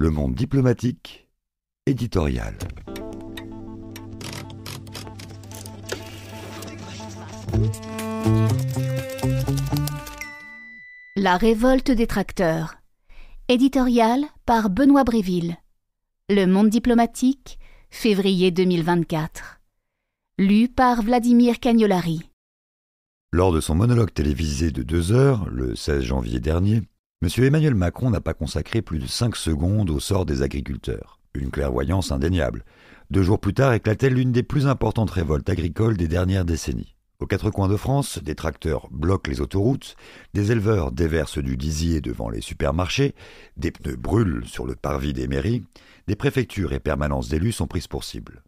Le monde diplomatique, éditorial. La révolte des tracteurs. Éditorial par Benoît Bréville. Le monde diplomatique, février 2024. Lu par Vladimir Cagnolari. Lors de son monologue télévisé de deux heures, le 16 janvier dernier, M. Emmanuel Macron n'a pas consacré plus de cinq secondes au sort des agriculteurs. Une clairvoyance indéniable. Deux jours plus tard éclatait l'une des plus importantes révoltes agricoles des dernières décennies. Aux quatre coins de France, des tracteurs bloquent les autoroutes, des éleveurs déversent du lisier devant les supermarchés, des pneus brûlent sur le parvis des mairies, des préfectures et permanences d'élus sont prises pour cible.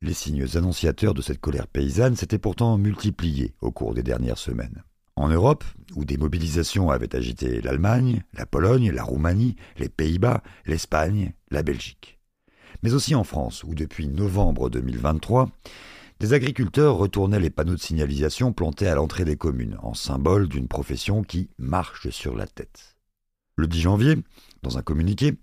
Les signes annonciateurs de cette colère paysanne s'étaient pourtant multipliés au cours des dernières semaines. En Europe, où des mobilisations avaient agité l'Allemagne, la Pologne, la Roumanie, les Pays-Bas, l'Espagne, la Belgique. Mais aussi en France, où depuis novembre 2023, des agriculteurs retournaient les panneaux de signalisation plantés à l'entrée des communes, en symbole d'une profession qui marche sur la tête. Le 10 janvier, dans un communiqué,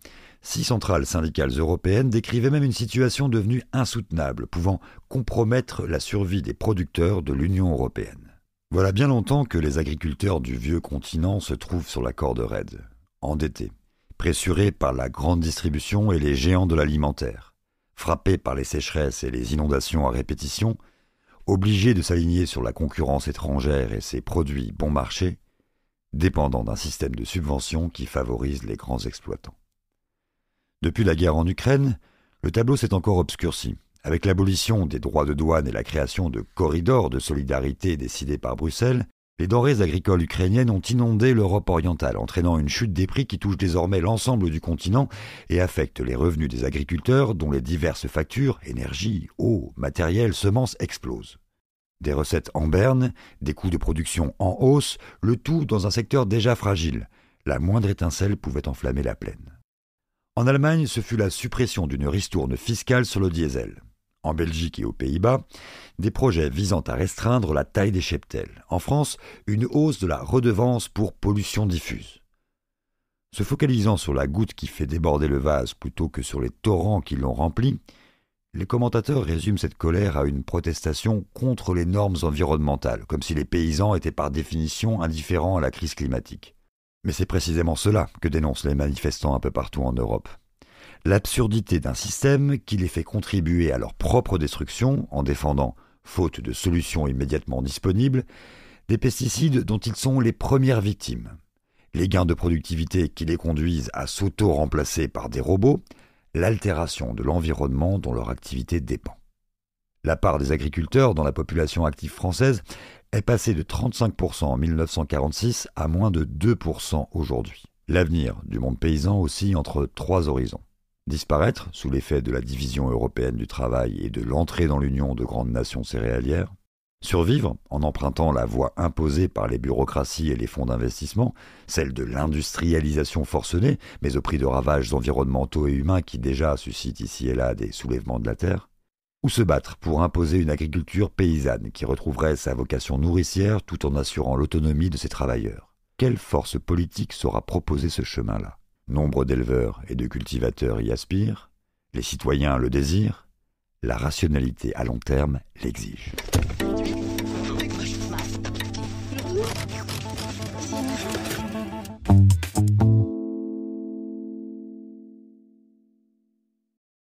six centrales syndicales européennes décrivaient même une situation devenue insoutenable, pouvant compromettre la survie des producteurs de l'Union européenne. Voilà bien longtemps que les agriculteurs du vieux continent se trouvent sur la corde raide, endettés, pressurés par la grande distribution et les géants de l'alimentaire, frappés par les sécheresses et les inondations à répétition, obligés de s'aligner sur la concurrence étrangère et ses produits bon marché, dépendant d'un système de subventions qui favorise les grands exploitants. Depuis la guerre en Ukraine, le tableau s'est encore obscurci. Avec l'abolition des droits de douane et la création de corridors de solidarité décidés par Bruxelles, les denrées agricoles ukrainiennes ont inondé l'Europe orientale, entraînant une chute des prix qui touche désormais l'ensemble du continent et affecte les revenus des agriculteurs dont les diverses factures, énergie, eau, matériel, semences explosent. Des recettes en berne, des coûts de production en hausse, le tout dans un secteur déjà fragile. La moindre étincelle pouvait enflammer la plaine. En Allemagne, ce fut la suppression d'une ristourne fiscale sur le diesel en Belgique et aux Pays-Bas, des projets visant à restreindre la taille des cheptels. En France, une hausse de la redevance pour pollution diffuse. Se focalisant sur la goutte qui fait déborder le vase plutôt que sur les torrents qui l'ont rempli, les commentateurs résument cette colère à une protestation contre les normes environnementales, comme si les paysans étaient par définition indifférents à la crise climatique. Mais c'est précisément cela que dénoncent les manifestants un peu partout en Europe l'absurdité d'un système qui les fait contribuer à leur propre destruction en défendant, faute de solutions immédiatement disponibles, des pesticides dont ils sont les premières victimes, les gains de productivité qui les conduisent à s'auto-remplacer par des robots, l'altération de l'environnement dont leur activité dépend. La part des agriculteurs dans la population active française est passée de 35% en 1946 à moins de 2% aujourd'hui. L'avenir du monde paysan aussi entre trois horizons disparaître sous l'effet de la division européenne du travail et de l'entrée dans l'union de grandes nations céréalières, survivre en empruntant la voie imposée par les bureaucraties et les fonds d'investissement, celle de l'industrialisation forcenée, mais au prix de ravages environnementaux et humains qui déjà suscitent ici et là des soulèvements de la terre, ou se battre pour imposer une agriculture paysanne qui retrouverait sa vocation nourricière tout en assurant l'autonomie de ses travailleurs. Quelle force politique saura proposer ce chemin-là Nombre d'éleveurs et de cultivateurs y aspirent, les citoyens le désirent, la rationalité à long terme l'exige.